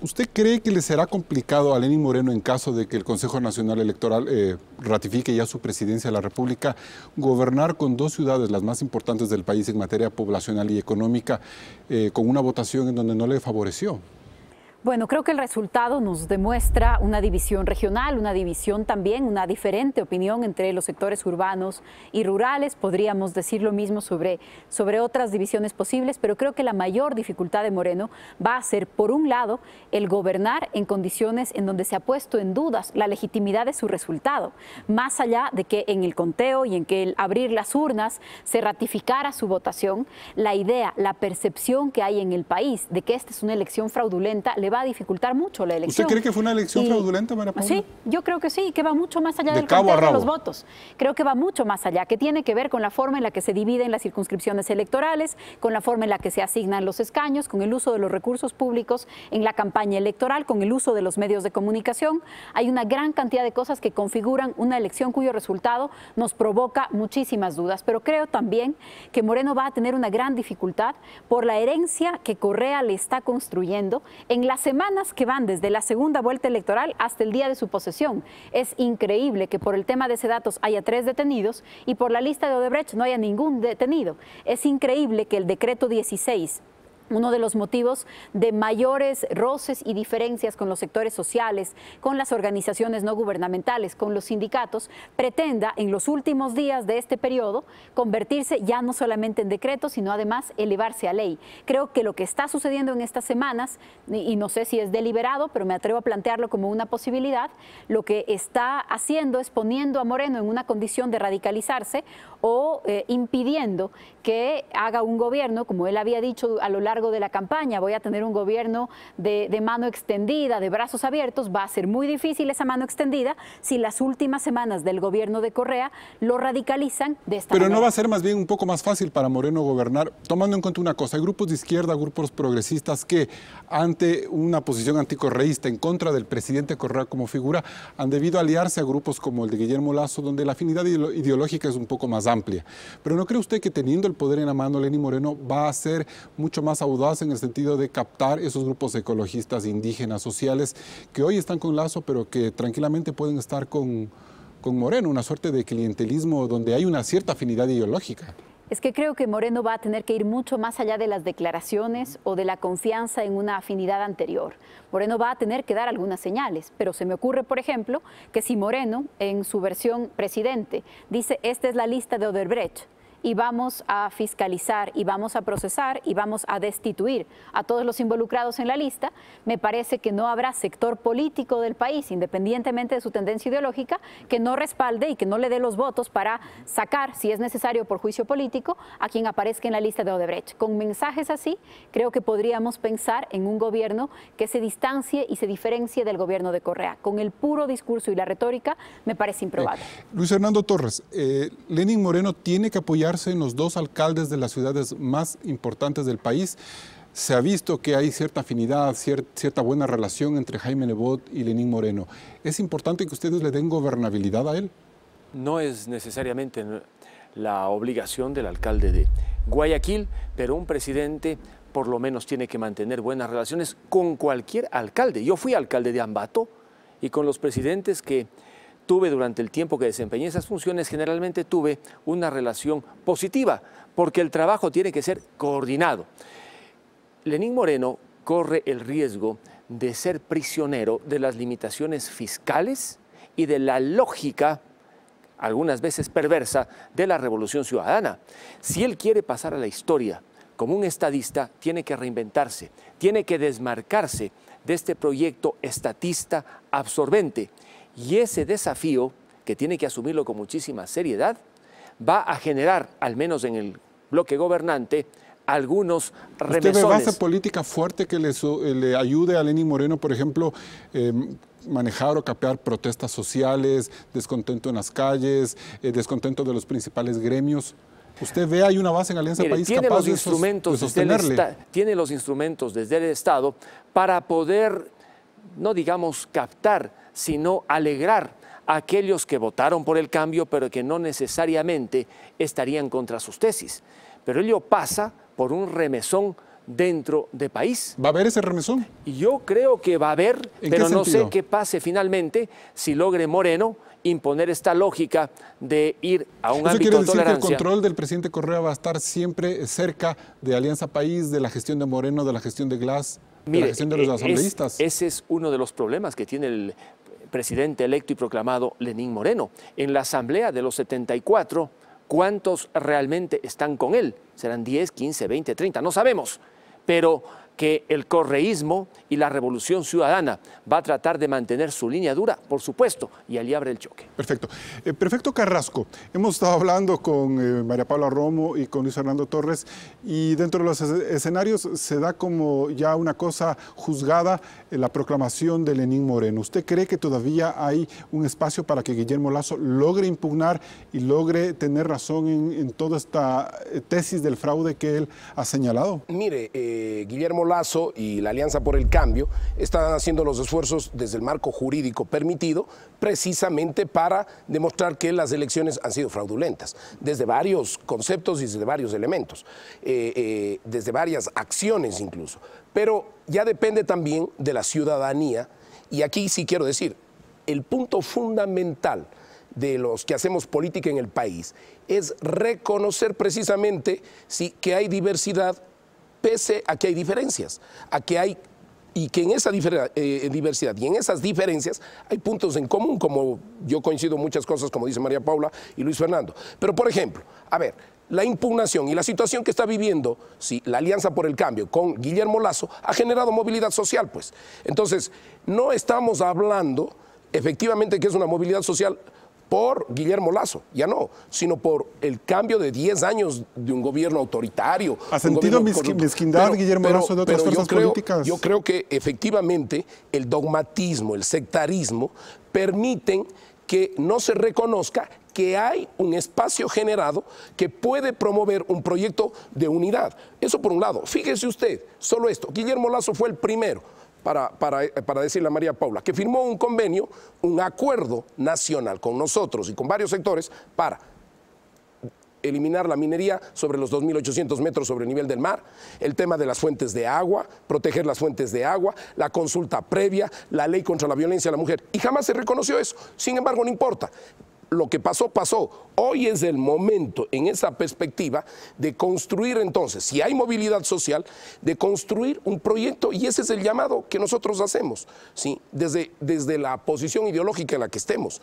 ¿usted cree que le será complicado a Lenín Moreno en caso de que el Consejo Nacional Electoral eh, ratifique ya su presidencia de la República, gobernar con dos ciudades, las más importantes del país en materia poblacional y económica, eh, con una votación en donde no le favoreció? Bueno, creo que el resultado nos demuestra una división regional, una división también, una diferente opinión entre los sectores urbanos y rurales. Podríamos decir lo mismo sobre, sobre otras divisiones posibles, pero creo que la mayor dificultad de Moreno va a ser, por un lado, el gobernar en condiciones en donde se ha puesto en dudas la legitimidad de su resultado, más allá de que en el conteo y en que el abrir las urnas se ratificara su votación, la idea, la percepción que hay en el país de que esta es una elección fraudulenta le va a dificultar mucho la elección. ¿Usted cree que fue una elección fraudulenta para Paula? Sí, yo creo que sí, que va mucho más allá de del conteo de los votos. Creo que va mucho más allá, que tiene que ver con la forma en la que se dividen las circunscripciones electorales, con la forma en la que se asignan los escaños, con el uso de los recursos públicos en la campaña electoral, con el uso de los medios de comunicación. Hay una gran cantidad de cosas que configuran una elección cuyo resultado nos provoca muchísimas dudas, pero creo también que Moreno va a tener una gran dificultad por la herencia que Correa le está construyendo en las semanas que van desde la segunda vuelta electoral hasta el día de su posesión. Es increíble que por el tema de Sedatos haya tres detenidos y por la lista de Odebrecht no haya ningún detenido. Es increíble que el decreto 16 uno de los motivos de mayores roces y diferencias con los sectores sociales, con las organizaciones no gubernamentales, con los sindicatos, pretenda en los últimos días de este periodo convertirse ya no solamente en decreto, sino además elevarse a ley. Creo que lo que está sucediendo en estas semanas, y no sé si es deliberado, pero me atrevo a plantearlo como una posibilidad, lo que está haciendo es poniendo a Moreno en una condición de radicalizarse o eh, impidiendo que haga un gobierno, como él había dicho a lo largo largo de la campaña. Voy a tener un gobierno de, mano extendida, de brazos abiertos. Va a ser muy difícil esa mano extendida si las últimas semanas del gobierno de Correa lo radicalizan de esta Pero no va a ser más bien un poco más fácil para Moreno gobernar, tomando en cuenta una cosa, hay grupos de izquierda, grupos progresistas que ante una posición anticorreísta en contra del presidente Correa como figura, han debido aliarse a grupos como el de Guillermo Lazo, donde la afinidad ideológica es un poco más amplia. Pero ¿no cree usted que teniendo el poder en la mano, Lenín Moreno va a ser mucho más audaz en el sentido de captar esos grupos ecologistas, indígenas, sociales, que hoy están con Lazo, pero que tranquilamente pueden estar con, Moreno, una suerte de clientelismo donde hay una cierta afinidad ideológica. Es que creo que Moreno va a tener que ir mucho más allá de las declaraciones o de la confianza en una afinidad anterior. Moreno va a tener que dar algunas señales, pero se me ocurre, por ejemplo, que si Moreno, en su versión presidente, dice, esta es la lista de Oderbrecht, y vamos a fiscalizar y vamos a procesar y vamos a destituir a todos los involucrados en la lista, me parece que no habrá sector político del país, independientemente de su tendencia ideológica, que no respalde y que no le dé los votos para sacar, si es necesario por juicio político, a quien aparezca en la lista de Odebrecht. Con mensajes así, creo que podríamos pensar en un gobierno que se distancie y se diferencie del gobierno de Correa. Con el puro discurso y la retórica me parece improbable. Eh, Luis Hernando Torres, eh, Lenin Moreno tiene que apoyar en los dos alcaldes de las ciudades más importantes del país. Se ha visto que hay cierta afinidad, cierta buena relación entre Jaime Nebot y Lenín Moreno. ¿Es importante que ustedes le den gobernabilidad a él? No es necesariamente la obligación del alcalde de Guayaquil, pero un presidente por lo menos tiene que mantener buenas relaciones con cualquier alcalde. Yo fui alcalde de Ambato y con los presidentes que tuve durante el tiempo que desempeñé esas funciones, generalmente tuve una relación positiva, porque el trabajo tiene que ser coordinado. Lenín Moreno corre el riesgo de ser prisionero de las limitaciones fiscales y de la lógica algunas veces perversa, de la revolución ciudadana. Si él quiere pasar a la historia como un estadista, tiene que reinventarse, tiene que desmarcarse de este proyecto estatista absorbente y ese desafío, que tiene que asumirlo con muchísima seriedad, va a generar, al menos en el bloque gobernante, algunos remesones. ¿Usted ve base política fuerte que eh, le, ayude a Lenín Moreno, por ejemplo, em, manejar o capear protestas sociales, descontento en las calles, eh, descontento de los principales gremios? ¿Usted ve hay una base en Alianza País capaz de sostenerle? tiene los instrumentos desde el Estado para poder, no digamos captar, sino alegrar a aquellos que votaron por el cambio, pero que no necesariamente estarían contra sus tesis. Pero ello pasa por un remesón dentro de país. ¿Va a haber ese remesón? Yo creo que va a haber, pero no sé qué pase finalmente si logre Moreno imponer esta lógica de ir a un Eso ámbito que el control del presidente Correa va a estar siempre cerca de Alianza País, de la gestión de Moreno, de la gestión de Glass, de la gestión de los e- asambleístas. ese es uno de los problemas que tiene el presidente electo y proclamado Lenín Moreno. En la asamblea de los 74, ¿cuántos realmente están con él? ¿Serán 10, 15, 20, 30? No sabemos. Pero que el correísmo y la revolución ciudadana va a tratar de mantener su línea dura, por supuesto, y allí abre el choque. Perfecto. Eh, perfecto Carrasco, hemos estado hablando con eh, María Paula Romo y con Luis Fernando Torres y dentro de los escenarios se da como ya una cosa juzgada eh, la proclamación de Lenín Moreno. ¿Usted cree que todavía hay un espacio para que Guillermo Lazo logre impugnar y logre tener razón en toda esta tesis del fraude que él ha señalado? Mire, Guillermo Lazo y la Alianza por el Cambio están haciendo los esfuerzos desde el marco jurídico permitido precisamente para demostrar que las elecciones han sido fraudulentas, desde varios conceptos y desde varios elementos, eh, eh, desde varias acciones incluso. Pero ya depende también de la ciudadanía y aquí sí quiero decir, el punto fundamental de los que hacemos política en el país es reconocer precisamente si que hay diversidad pese a que hay diferencias, a que hay y que en esa eh, diversidad y en esas diferencias hay puntos en común, como yo coincido muchas cosas, como dice María Paula y Luis Fernando. Pero, por ejemplo, a ver, la impugnación y la situación que está viviendo la Alianza por el Cambio con Guillermo Lazo ha generado movilidad social, pues. Entonces, no estamos hablando efectivamente que es una movilidad social por Guillermo Lazo, ya no, sino por el cambio de 10 años de un gobierno autoritario. ¿Ha sentido misquindad Guillermo Lazo de otras fuerzas políticas? Yo creo que efectivamente el dogmatismo, el sectarismo permiten que no se reconozca que hay un espacio generado que puede promover un proyecto de unidad. Eso por un lado. Fíjese usted, solo esto, Guillermo Lazo fue el primero para, decirle a María Paula, que firmó un convenio, un acuerdo nacional con nosotros y con varios sectores para eliminar la minería sobre los 2.800 metros sobre el nivel del mar, el tema de las fuentes de agua, proteger las fuentes de agua, la consulta previa, la ley contra la violencia a la mujer. Y jamás se reconoció eso. Sin embargo, no importa lo que pasó, pasó. Hoy es el momento, en esa perspectiva, de construir entonces, si hay movilidad social, de construir un proyecto, y ese es el llamado que nosotros hacemos, ¿sí? desde, desde la posición ideológica en la que estemos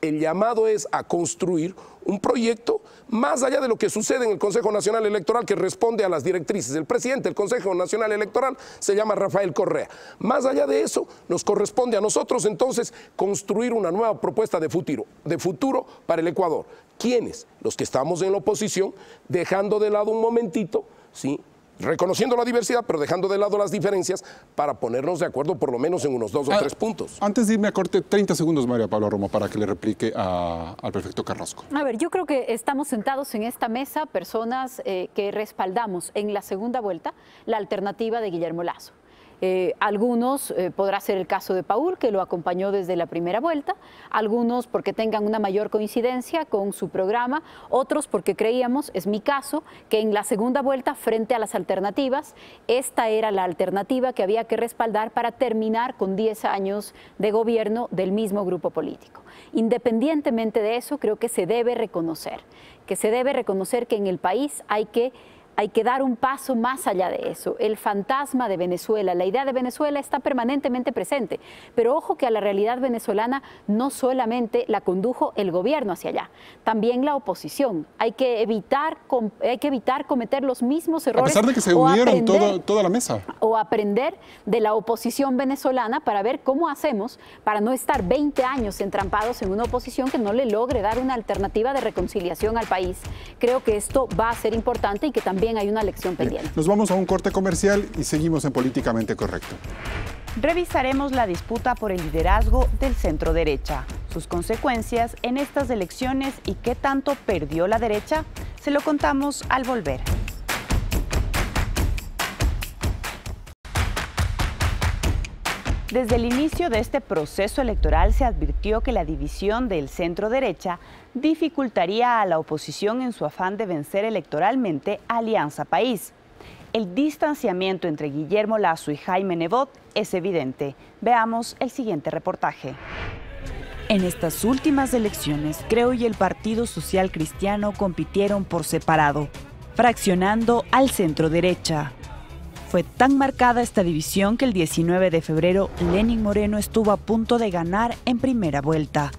el llamado es a construir un proyecto más allá de lo que sucede en el Consejo Nacional Electoral que responde a las directrices. El presidente del Consejo Nacional Electoral se llama Rafael Correa. Más allá de eso, nos corresponde a nosotros entonces construir una nueva propuesta de futuro, de futuro para el Ecuador. ¿Quiénes? Los que estamos en la oposición, dejando de lado un momentito, ¿sí? reconociendo la diversidad, pero dejando de lado las diferencias para ponernos de acuerdo por lo menos en unos dos o ah, tres puntos. Antes de irme a corte, 30 segundos, María Pablo Romo, para que le replique al prefecto Carrasco. A ver, yo creo que estamos sentados en esta mesa personas eh, que respaldamos en la segunda vuelta la alternativa de Guillermo Lazo. Eh, algunos eh, podrá ser el caso de Paul, que lo acompañó desde la primera vuelta, algunos porque tengan una mayor coincidencia con su programa, otros porque creíamos, es mi caso, que en la segunda vuelta, frente a las alternativas, esta era la alternativa que había que respaldar para terminar con 10 años de gobierno del mismo grupo político. Independientemente de eso, creo que se debe reconocer, que se debe reconocer que en el país hay que hay que dar un paso más allá de eso. El fantasma de Venezuela, la idea de Venezuela está permanentemente presente, pero ojo que a la realidad venezolana no solamente la condujo el gobierno hacia allá, también la oposición. Hay que evitar, hay que evitar cometer los mismos errores. A pesar de que se unieron toda, toda la mesa. O aprender de la oposición venezolana para ver cómo hacemos para no estar 20 años entrampados en una oposición que no le logre dar una alternativa de reconciliación al país. Creo que esto va a ser importante y que también hay una elección pendiente. nos vamos a un corte comercial y seguimos en Políticamente Correcto. Revisaremos la disputa por el liderazgo del centro derecha, sus consecuencias en estas elecciones y qué tanto perdió la derecha. Se lo contamos al volver. Desde el inicio de este proceso electoral se advirtió que la división del centro derecha dificultaría a la oposición en su afán de vencer electoralmente Alianza País. El distanciamiento entre Guillermo Lazo y Jaime Nebot es evidente. Veamos el siguiente reportaje. En estas últimas elecciones, Creo y el Partido Social Cristiano compitieron por separado, fraccionando al centro derecha. Fue tan marcada esta división que el 19 de febrero Lenin Moreno estuvo a punto de ganar en primera vuelta.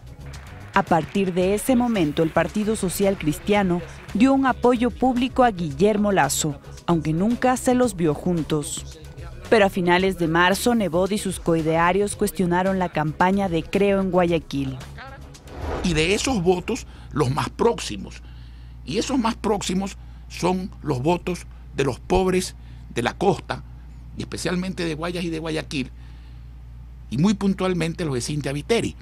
A partir de ese momento, el Partido Social Cristiano dio un apoyo público a Guillermo Lazo, aunque nunca se los vio juntos. Pero a finales de marzo, Nebot y sus coidearios cuestionaron la campaña de Creo en Guayaquil. Y de esos votos, los más próximos. Y esos más próximos son los votos de los pobres de la costa, y especialmente de Guayas y de Guayaquil, y muy puntualmente los de Cintia Viteri.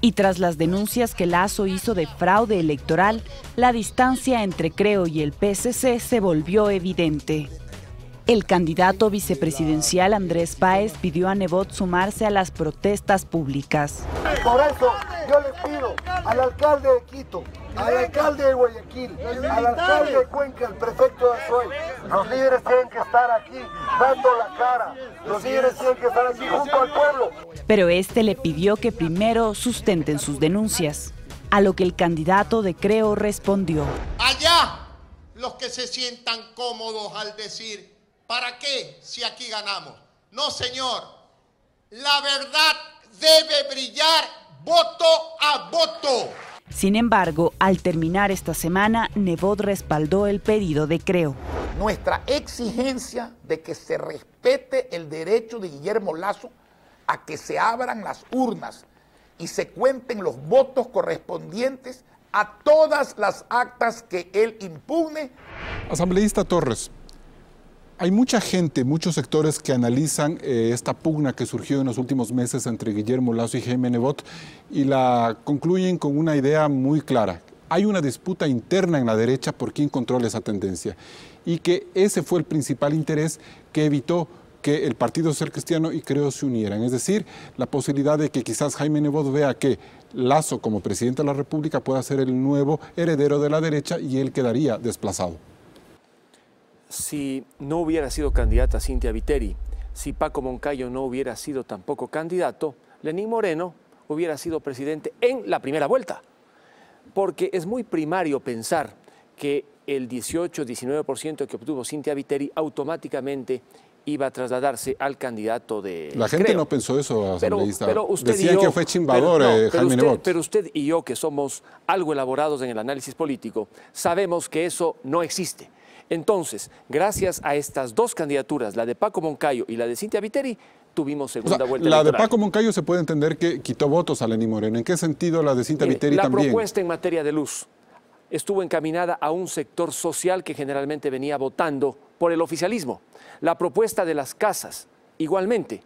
Y tras las denuncias que Lazo hizo de fraude electoral, la distancia entre Creo y el PSC se volvió evidente. El candidato vicepresidencial Andrés Páez pidió a Nebot sumarse a las protestas públicas. Por eso yo le pido al alcalde de Quito, al alcalde de Guayaquil, al alcalde de Cuenca, al prefecto de Azuay, los líderes tienen que estar aquí dando la cara, los líderes tienen que estar aquí junto al pueblo. Pero este le pidió que primero sustenten sus denuncias, a lo que el candidato de Creo respondió. Allá los que se sientan cómodos al decir ¿Para qué si aquí ganamos? No, señor. La verdad debe brillar voto a voto. Sin embargo, al terminar esta semana, Nevot respaldó el pedido de Creo. Nuestra exigencia de que se respete el derecho de Guillermo Lazo a que se abran las urnas y se cuenten los votos correspondientes a todas las actas que él impugne. Asambleísta Torres, hay mucha gente, muchos sectores que analizan eh, esta pugna que surgió en los últimos meses entre Guillermo Lazo y Jaime Nebot y la concluyen con una idea muy clara. Hay una disputa interna en la derecha por quién controla esa tendencia y que ese fue el principal interés que evitó que el Partido ser Cristiano y Creo se unieran. Es decir, la posibilidad de que quizás Jaime Nebot vea que Lazo como presidente de la República pueda ser el nuevo heredero de la derecha y él quedaría desplazado si no hubiera sido candidata Cintia Viteri, si Paco Moncayo no hubiera sido tampoco candidato, Lenín Moreno hubiera sido presidente en la primera vuelta. Porque es muy primario pensar que el 18-19% que obtuvo Cintia Viteri automáticamente iba a trasladarse al candidato de... La gente no pensó eso, asambleísta. Pero, que pero usted y yo, que somos algo elaborados en el análisis político, sabemos que eso no existe. Entonces, gracias a estas dos candidaturas, la de Paco Moncayo y la de Cintia Viteri, tuvimos segunda vuelta electoral. La de Paco Moncayo se puede entender que quitó votos a Lenín Moreno. ¿En qué sentido la de Cintia Viteri la también? La propuesta en materia de luz estuvo encaminada a un sector social que generalmente venía votando por el oficialismo. La propuesta de las casas, igualmente.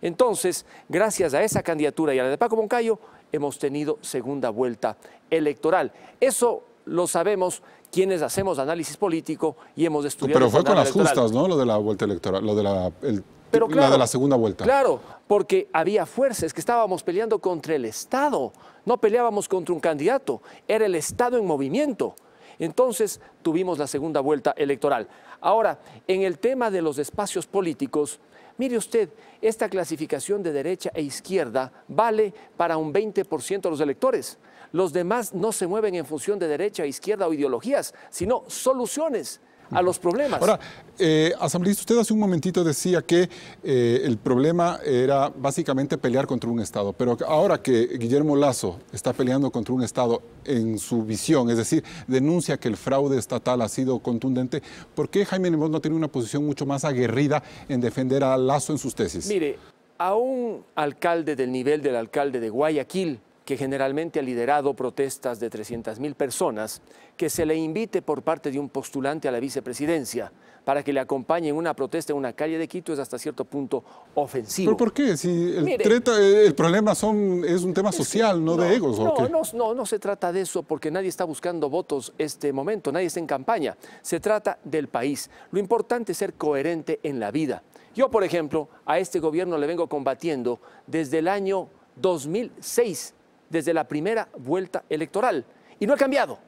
Entonces, gracias a esa candidatura y a la de Paco Moncayo, hemos tenido segunda vuelta electoral. Eso lo sabemos quienes hacemos análisis político y hemos estudiado. Pero fue con las justas, ¿no? Lo de la vuelta electoral, lo de la, de la segunda vuelta. Claro, porque había fuerzas que estábamos peleando contra el Estado, no peleábamos contra un candidato, era el Estado en movimiento. Entonces tuvimos la segunda vuelta electoral. Ahora, en el tema de los espacios políticos, Mire usted, esta clasificación de derecha e izquierda vale para un 20% de los electores. Los demás no se mueven en función de derecha, izquierda o ideologías, sino soluciones a los problemas. Ahora, eh, asambleísta, usted hace un momentito decía que eh, el problema era básicamente pelear contra un Estado, pero ahora que Guillermo Lazo está peleando contra un Estado en su visión, es decir, denuncia que el fraude estatal ha sido contundente, ¿por qué Jaime Limón no tiene una posición mucho más aguerrida en defender a Lazo en sus tesis? Mire, a un alcalde del nivel del alcalde de Guayaquil, que generalmente ha liderado protestas de 300.000 personas, que se le invite por parte de un postulante a la vicepresidencia para que le acompañe en una protesta en una calle de Quito es hasta cierto punto ofensivo. ¿Pero por qué? Si el, eh, problema es un tema social, no, de egos. No, no, no se trata de eso porque nadie está buscando votos este momento, nadie está en campaña. Se trata del país. Lo importante es ser coherente en la vida. Yo, por ejemplo, a este gobierno le vengo combatiendo desde el año 2006 desde la primera vuelta electoral. Y no ha cambiado.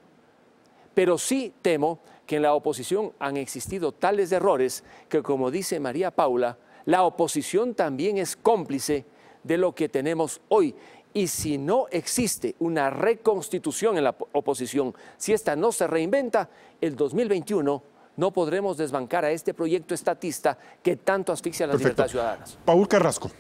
Pero sí temo que en la oposición han existido tales errores que, como dice María Paula, la oposición también es cómplice de lo que tenemos hoy. Y si no existe una reconstitución en la oposición, si esta no se reinventa, el 2021 no podremos desbancar a este proyecto estatista que tanto asfixia a las libertades ciudadanas. Paul Carrasco.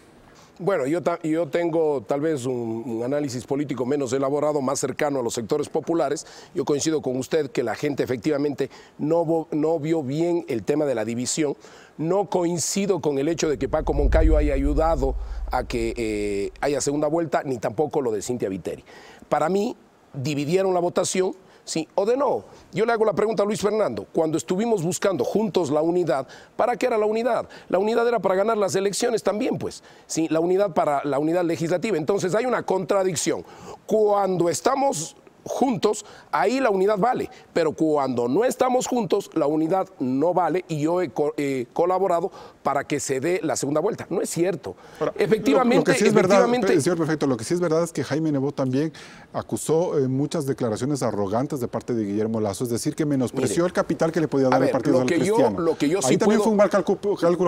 Bueno, yo, yo tengo tal vez un, análisis político menos elaborado, más cercano a los sectores populares. Yo coincido con usted que la gente efectivamente no, no vio bien el tema de la división. No coincido con el hecho de que Paco Moncayo haya ayudado a que eh, haya segunda vuelta, ni tampoco lo de Cintia Viteri. Para mí, dividieron la votación ¿sí o de no? Yo le hago la pregunta a Luis Fernando. Cuando estuvimos buscando juntos la unidad, ¿para qué era la unidad? La unidad era para ganar las elecciones también, pues. Sí, la unidad para la unidad legislativa. Entonces hay una contradicción. Cuando estamos juntos, ahí la unidad vale. Pero cuando no estamos juntos, la unidad no vale y yo he eh, colaborado para que se dé la segunda vuelta. No es cierto. efectivamente, lo, que sí es Verdad, eh, señor lo que sí es verdad es que Jaime Nebot también acusó eh, muchas declaraciones arrogantes de parte de Guillermo Lazo, es decir, que menospreció el capital que le podía dar el partido lo que al yo, Lo también un mal cálculo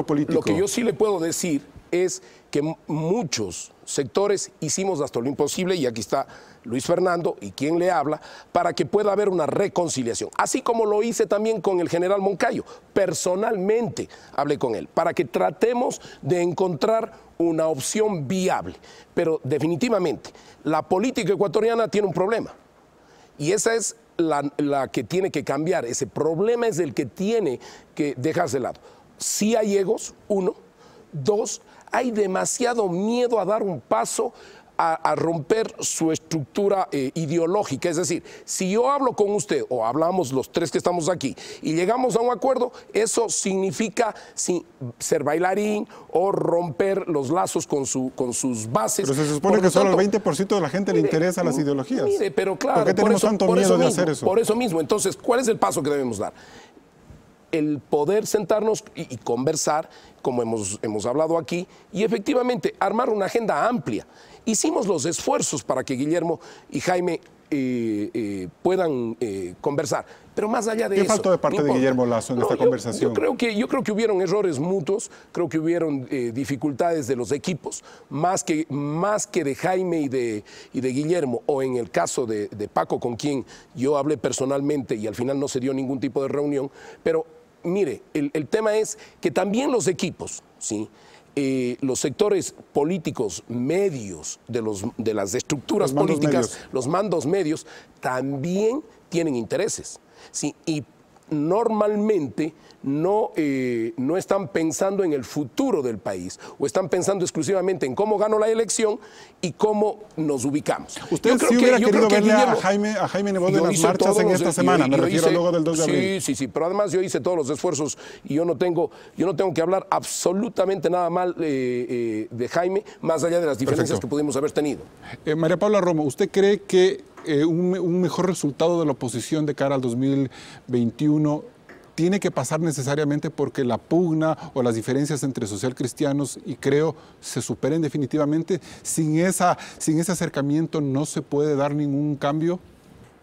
político. Lo que yo sí le puedo decir es que muchos sectores hicimos hasta lo imposible y aquí está Luis Fernando y quien le habla para que pueda haber una reconciliación. Así como lo hice también con el general Moncayo, personalmente hablé con él para que tratemos de encontrar una opción viable. Pero definitivamente la política ecuatoriana tiene un problema y esa es la, que tiene que cambiar. Ese problema es el que tiene que dejarse de lado. Si hay egos, uno. Dos, hay demasiado miedo a dar un paso a, romper su estructura eh, ideológica. Es decir, si yo hablo con usted o hablamos los tres que estamos aquí y llegamos a un acuerdo, eso significa ser bailarín o romper los lazos con, sus bases. Pero se supone que solo el 20% de la gente le interesa las ideologías. Mire, pero claro, ¿por qué tenemos tanto miedo de hacer eso? Por eso mismo, entonces, ¿cuál es el paso que debemos dar? el poder sentarnos y, conversar, como hemos, hemos hablado aquí, y efectivamente armar una agenda amplia. Hicimos los esfuerzos para que Guillermo y Jaime eh, eh, puedan eh, conversar. Pero más allá de eso. ¿Qué de parte de Guillermo Lazo en esta conversación? Yo creo, que, yo creo que hubieron errores mutuos, creo que hubieron dificultades de los equipos, más que, más que de Jaime y de, de Guillermo, o en el caso de, de Paco, con quien yo hablé personalmente y al final no se dio ningún tipo de reunión, pero mire, el, tema es que también los equipos, ¿sí? Eh, los sectores políticos medios de, los, de las estructuras políticas, los mandos medios, también tienen intereses. ¿sí? Y normalmente no, eh, no, están pensando en el futuro del país o están pensando exclusivamente en cómo gano la elección y cómo nos ubicamos. Usted sí hubiera querido que verle a Jaime, a de las marchas en esta semana, me refiero luego del 2 de abril. Sí, sí, sí, pero además yo hice todos los esfuerzos y yo no tengo, yo no tengo que hablar absolutamente nada mal eh, eh, de Jaime, más allá de las diferencias que pudimos haber tenido. María Paula Romo, ¿usted cree que eh, un, mejor resultado de la oposición de cara al 2021 tiene que pasar necesariamente porque la pugna o las diferencias entre social cristianos y creo se superen definitivamente. Sin, esa, sin ese acercamiento no se puede dar ningún cambio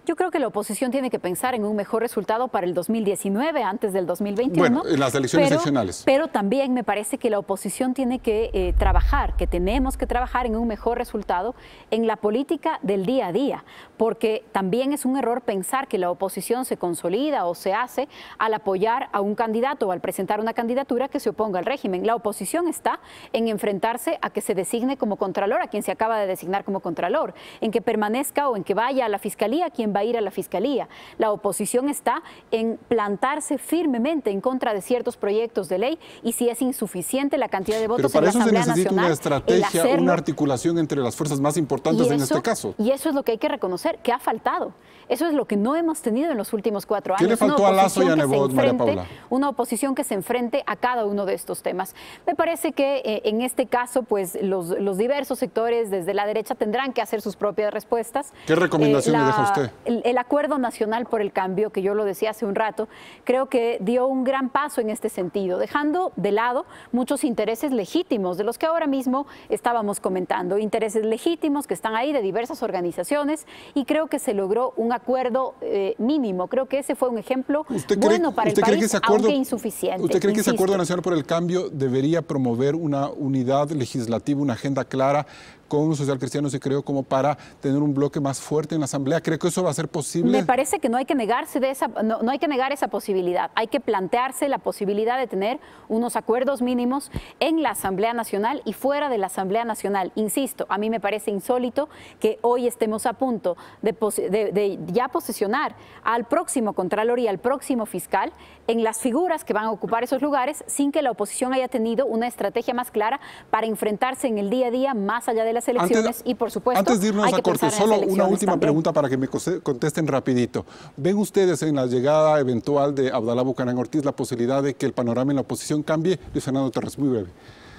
yo creo que la oposición tiene que pensar en un mejor resultado para el 2019 antes del 2021. Bueno, en las elecciones nacionales. Pero también me parece que la oposición tiene que eh, trabajar, que tenemos que trabajar en un mejor resultado en la política del día a día, porque también es un error pensar que la oposición se consolida o se hace al apoyar a un candidato o al presentar una candidatura que se oponga al régimen. La oposición está en enfrentarse a que se designe como contralor a quien se acaba de designar como contralor, en que permanezca o en que vaya a la fiscalía quien ir a la Fiscalía. La oposición está en plantarse firmemente en contra de ciertos proyectos de ley y si es insuficiente la cantidad de votos para en la Asamblea eso se necesita una estrategia, una articulación entre las fuerzas más importantes en este caso. Y eso es lo que hay que reconocer, que ha faltado. Eso es lo que no hemos tenido en los últimos cuatro años. ¿Qué le faltó a Lazo y a Nebot, María Paula? Una oposición que se enfrente a cada uno de estos temas. Me parece que eh, en este caso, pues los, diversos sectores desde la derecha tendrán que hacer sus propias respuestas. ¿Qué recomendación eh, le deja usted? el, Acuerdo Nacional por el Cambio, que yo lo decía hace un rato, creo que dio un gran paso en este sentido, dejando de lado muchos intereses legítimos, de los que ahora mismo estábamos comentando, intereses legítimos que están ahí de diversas organizaciones, y creo que se logró un acuerdo eh, mínimo. Creo que ese fue un ejemplo bueno para el país, acuerdo, aunque insuficiente. ¿Usted cree que ese Acuerdo Nacional por el Cambio debería promover una unidad legislativa, una agenda clara con un social cristiano se creó como para tener un bloque más fuerte en la Asamblea. Creo que eso va a ser posible. Me parece que no hay que negarse de esa, no, hay que negar esa posibilidad. Hay que plantearse la posibilidad de tener unos acuerdos mínimos en la Asamblea Nacional y fuera de la Asamblea Nacional. Insisto, a mí me parece insólito que hoy estemos a punto de, ya posicionar al próximo Contralor y al próximo fiscal en las figuras que van a ocupar esos lugares sin que la oposición haya tenido una estrategia más clara para enfrentarse en el día a día más allá de elecciones y por supuesto... Antes de irnos a que solo una última pregunta para que me contesten rapidito. ¿Ven ustedes en la llegada eventual de Abdalá Bucarán Ortiz la posibilidad de que el panorama en la oposición cambie? Luis Fernando Torres, muy breve.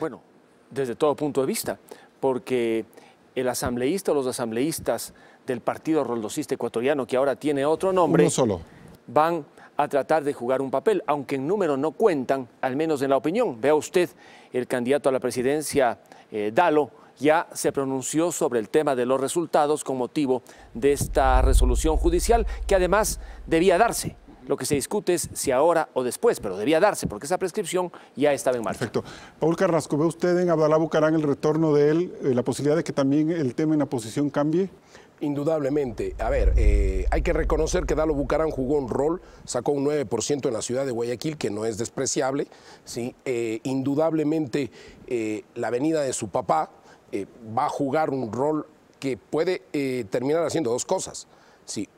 Bueno, desde todo punto de vista, porque el asambleísta o los asambleístas del Partido Roldosista Ecuatoriano, que ahora tiene otro nombre, van a tratar de jugar un papel, aunque en número no cuentan, al menos en la opinión. Vea usted el candidato a la presidencia, eh, Dalo, ya se pronunció sobre el tema de los resultados con motivo de esta resolución judicial que además debía darse. Lo que se discute es si ahora o después, pero debía darse porque esa prescripción ya estaba en marcha. Perfecto. Paul Carrasco, ¿ve usted en Abdalá Bucarán el retorno de él, eh, la posibilidad de que también el tema en la posición cambie? Indudablemente. A ver, eh, hay que reconocer que Dalo Bucarán jugó un rol, sacó un 9% en la ciudad de Guayaquil, que no es despreciable. ¿sí? Eh, indudablemente, la venida de su papá, eh, va a jugar un rol que puede eh, terminar haciendo dos cosas. Sí,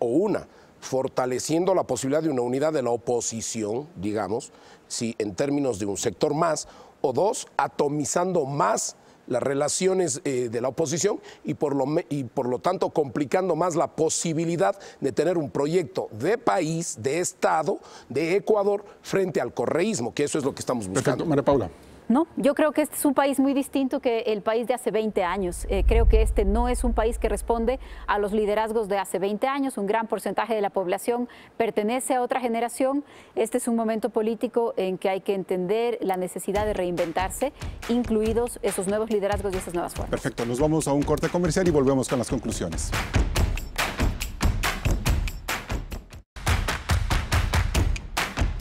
o una, fortaleciendo la posibilidad de una unidad de la oposición, digamos, en términos de un sector más, o dos, atomizando más las relaciones eh, de la oposición y por, lo y por lo tanto complicando más la posibilidad de tener un proyecto de país, de Estado, de Ecuador frente al correísmo, que eso es lo que estamos buscando. María Paula. No, yo creo que este es un país muy distinto que el país de hace 20 años. Eh, creo que este no es un país que responde a los liderazgos de hace 20 años. Un gran porcentaje de la población pertenece a otra generación. Este es un momento político en que hay que entender la necesidad de reinventarse, incluidos esos nuevos liderazgos y esas nuevas formas. Perfecto, nos vamos a un corte comercial y volvemos con las conclusiones.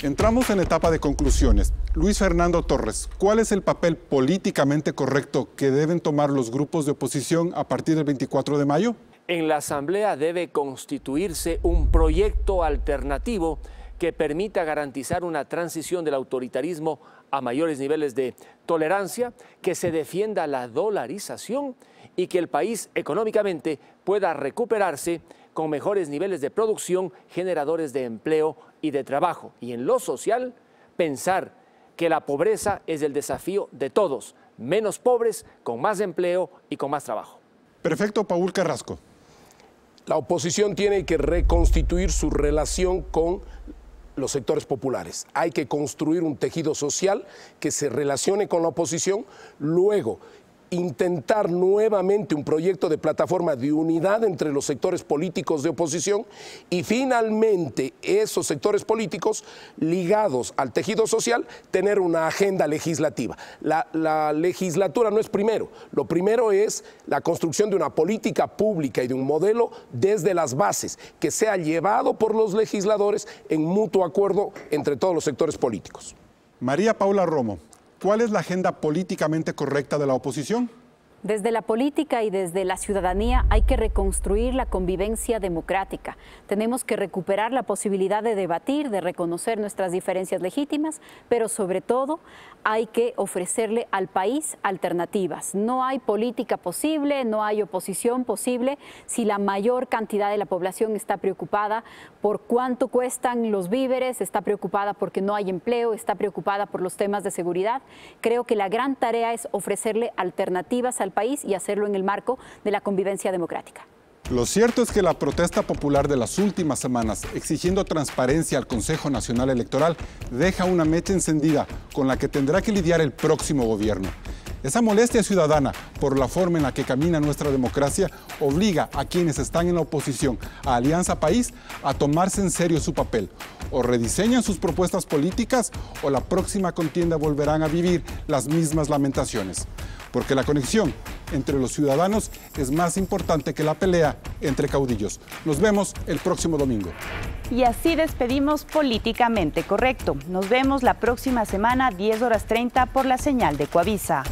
Entramos en etapa de conclusiones. Luis Fernando Torres, ¿cuál es el papel políticamente correcto que deben tomar los grupos de oposición a partir del 24 de mayo? En la Asamblea debe constituirse un proyecto alternativo que permita garantizar una transición del autoritarismo a mayores niveles de tolerancia, que se defienda la dolarización y que el país económicamente pueda recuperarse con mejores niveles de producción, generadores de empleo y de trabajo. Y en lo social, pensar que la pobreza es el desafío de todos, menos pobres, con más empleo y con más trabajo. Perfecto, Paul Carrasco. La oposición tiene que reconstituir su relación con los sectores populares. Hay que construir un tejido social que se relacione con la oposición. Luego, intentar nuevamente un proyecto de plataforma de unidad entre los sectores políticos de oposición y finalmente esos sectores políticos ligados al tejido social tener una agenda legislativa. La, legislatura no es primero, lo primero es la construcción de una política pública y de un modelo desde las bases que sea llevado por los legisladores en mutuo acuerdo entre todos los sectores políticos. María Paula Romo, ¿Cuál es la agenda políticamente correcta de la oposición? Desde la política y desde la ciudadanía hay que reconstruir la convivencia democrática. Tenemos que recuperar la posibilidad de debatir, de reconocer nuestras diferencias legítimas, pero sobre todo hay que ofrecerle al país alternativas. No hay política posible, no hay oposición posible si la mayor cantidad de la población está preocupada por cuánto cuestan los víveres, está preocupada porque no hay empleo, está preocupada por los temas de seguridad. Creo que la gran tarea es ofrecerle alternativas al país y hacerlo en el marco de la convivencia democrática. Lo cierto es que la protesta popular de las últimas semanas exigiendo transparencia al Consejo Nacional Electoral deja una mecha encendida con la que tendrá que lidiar el próximo gobierno. Esa molestia ciudadana por la forma en la que camina nuestra democracia obliga a quienes están en la oposición a Alianza País a tomarse en serio su papel. O rediseñan sus propuestas políticas o la próxima contienda volverán a vivir las mismas lamentaciones porque la conexión entre los ciudadanos es más importante que la pelea entre caudillos. Nos vemos el próximo domingo. Y así despedimos Políticamente Correcto. Nos vemos la próxima semana, 10 horas 30, por la señal de Coavisa.